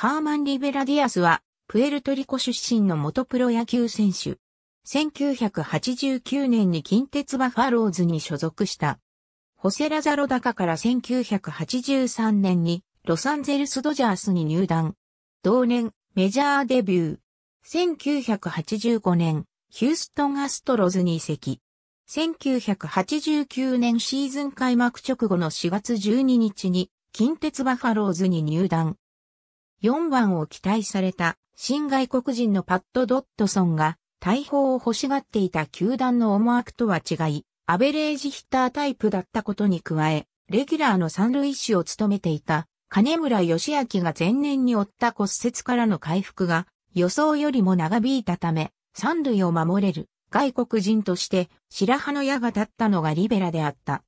ハーマン・リベラディアスは、プエルトリコ出身の元プロ野球選手。1989年に近鉄バファローズに所属した。ホセラザロダカから1983年にロサンゼルスドジャースに入団。同年、メジャーデビュー。1985年、ヒューストンアストロズに移籍。1989年シーズン開幕直後の4月12日に近鉄バファローズに入団。4番を期待された新外国人のパッド・ドットソンが大砲を欲しがっていた球団の思惑とは違い、アベレージヒッタータイプだったことに加え、レギュラーの三塁手を務めていた金村義明が前年に負った骨折からの回復が予想よりも長引いたため、三塁を守れる外国人として白羽の矢が立ったのがリベラであった。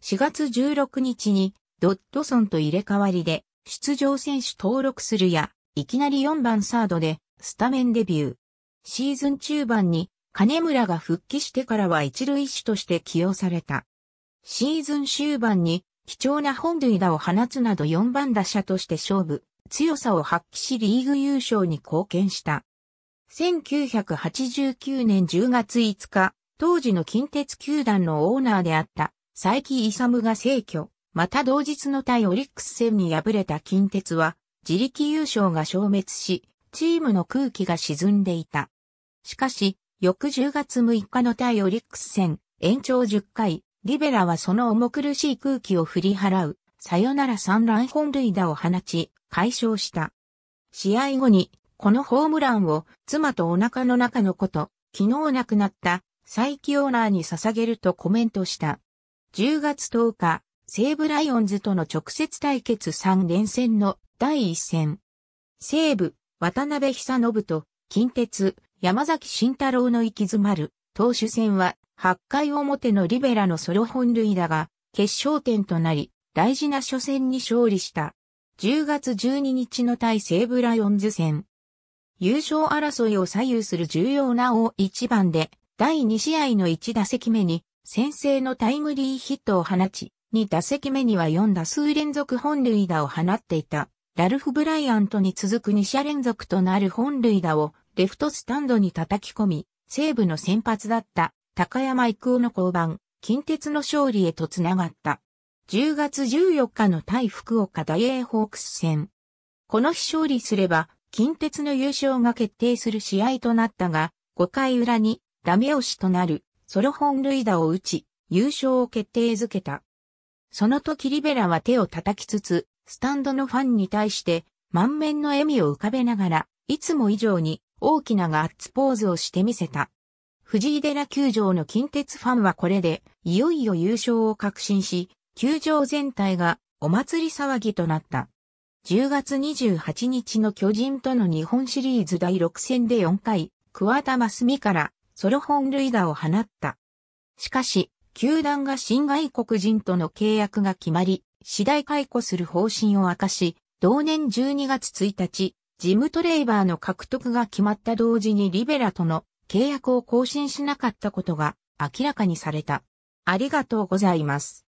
4月16日にドットソンと入れ替わりで出場選手登録するや、いきなり4番サードでスタメンデビュー。シーズン中盤に金村が復帰してからは一塁手として起用された。シーズン終盤に貴重な本塁打を放つなど4番打者として勝負、強さを発揮しリーグ優勝に貢献した。1989年10月5日、当時の近鉄球団のオーナーであった佐伯勇が逝去。また同日の対オリックス戦に敗れた近鉄は、自力優勝が消滅し、チームの空気が沈んでいた。しかし、翌10月6日の対オリックス戦、延長10回、リベラはその重苦しい空気を振り払う、さよなら三乱本塁打を放ち、解消した。試合後に、このホームランを、妻とお腹の中のこと、昨日亡くなった、再起オーナーに捧げるとコメントした。10月10日、西武ライオンズとの直接対決3連戦の第1戦。西武、渡辺久信と、近鉄、山崎慎太郎の行き詰まる、投手戦は、8回表のリベラのソロ本塁打が、決勝点となり、大事な初戦に勝利した。10月12日の対西武ライオンズ戦。優勝争いを左右する重要な大一番で、第2試合の1打席目に、先制のタイムリーヒットを放ち、2打席目には4打数連続本塁打を放っていた、ラルフ・ブライアントに続く2者連続となる本塁打をレフトスタンドに叩き込み、西武の先発だった高山育夫の降板、近鉄の勝利へとつながった。10月14日の対福岡大英ホークス戦。この日勝利すれば、近鉄の優勝が決定する試合となったが、5回裏にダメ押しとなるソロ本塁打を打ち、優勝を決定づけた。その時リベラは手を叩きつつ、スタンドのファンに対して満面の笑みを浮かべながら、いつも以上に大きなガッツポーズをしてみせた。藤井寺球場の近鉄ファンはこれで、いよいよ優勝を確信し、球場全体がお祭り騒ぎとなった。10月28日の巨人との日本シリーズ第6戦で4回、桑田真澄からソロ本塁打を放った。しかし、球団が新外国人との契約が決まり、次第解雇する方針を明かし、同年12月1日、ジムトレイバーの獲得が決まった同時にリベラとの契約を更新しなかったことが明らかにされた。ありがとうございます。